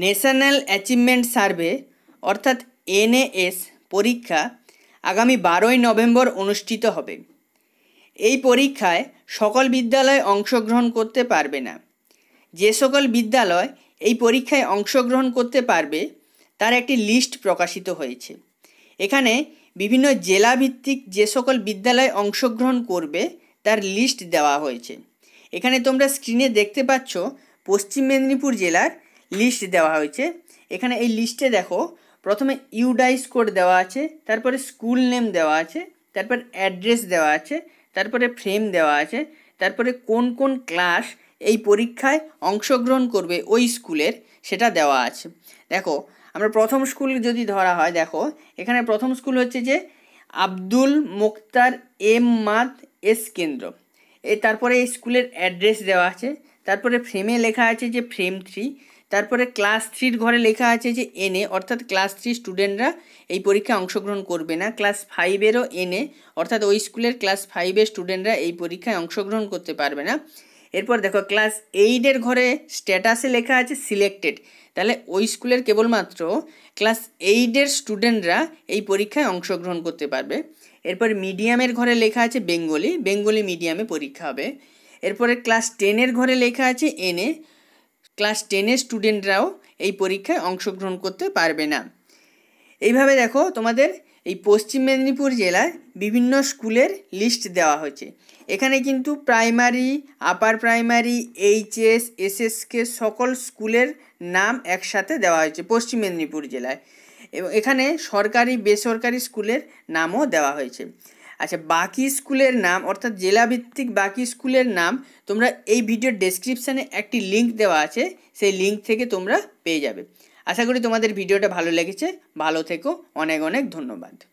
national achievement survey অর্থাৎ এনএএস পরীক্ষা আগামী বারোই নভেম্বর অনুষ্ঠিত হবে এই পরীক্ষায় সকল বিদ্যালয় অংশগ্রহণ করতে পারবে না যে সকল বিদ্যালয় এই পরীক্ষায় অংশগ্রহণ করতে পারবে তার একটি লিস্ট প্রকাশিত হয়েছে এখানে বিভিন্ন জেলাভিত্তিক যে সকল বিদ্যালয় অংশগ্রহণ করবে তার লিস্ট দেওয়া হয়েছে এখানে তোমরা স্ক্রিনে দেখতে পাচ্ছ পশ্চিম মেদিনীপুর জেলার লিস্ট দেওয়া হয়েছে এখানে এই লিস্টে দেখো প্রথমে ইউডাইস কোড দেওয়া আছে তারপরে স্কুল নেম দেওয়া আছে তারপর অ্যাড্রেস দেওয়া আছে তারপরে ফ্রেম দেওয়া আছে তারপরে কোন কোন ক্লাস এই পরীক্ষায় অংশগ্রহণ করবে ওই স্কুলের সেটা দেওয়া আছে দেখো আমরা প্রথম স্কুল যদি ধরা হয় দেখো এখানে প্রথম স্কুল হচ্ছে যে আব্দুল মোক্তার এম মাদ এস কেন্দ্র এ তারপরে এই স্কুলের অ্যাড্রেস দেওয়া আছে তারপরে ফ্রেমে লেখা আছে যে ফ্রেম থ্রি তারপরে ক্লাস থ্রির ঘরে লেখা আছে যে এনে অর্থাৎ ক্লাস থ্রি স্টুডেন্টরা এই পরীক্ষায় অংশগ্রহণ করবে না ক্লাস ফাইভেরও এনে অর্থাৎ ওই স্কুলের ক্লাস ফাইভের স্টুডেন্টরা এই পরীক্ষায় অংশগ্রহণ করতে পারবে না এরপর দেখো ক্লাস এইটের ঘরে স্ট্যাটাসে লেখা আছে সিলেক্টেড তাহলে ওই স্কুলের কেবলমাত্র ক্লাস এইটের স্টুডেন্টরা এই পরীক্ষায় অংশগ্রহণ করতে পারবে এরপর মিডিয়ামের ঘরে লেখা আছে বেঙ্গলি বেঙ্গলি মিডিয়ামে পরীক্ষা হবে এরপরে ক্লাস টেনের ঘরে লেখা আছে এনে ক্লাস টেনের স্টুডেন্টরাও এই পরীক্ষায় অংশগ্রহণ করতে পারবে না এইভাবে দেখো তোমাদের এই পশ্চিম মেদিনীপুর জেলায় বিভিন্ন স্কুলের লিস্ট দেওয়া হয়েছে এখানে কিন্তু primary upper primary HS SSK সকল স্কুলের নাম একসাথে দেওয়া হয়েছে পশ্চিম মেদিনীপুর জেলায় এবং এখানে সরকারি বেসরকারি স্কুলের নামও দেওয়া হয়েছে আচ্ছা বাকি স্কুলের নাম অর্থাৎ জেলাভিত্তিক বাকি স্কুলের নাম তোমরা এই ভিডিওর ডেসক্রিপশানে একটি লিঙ্ক দেওয়া আছে সেই লিঙ্ক থেকে তোমরা পেয়ে যাবে আশা করি তোমাদের ভিডিওটা ভালো লেগেছে ভালো থেকো অনেক অনেক ধন্যবাদ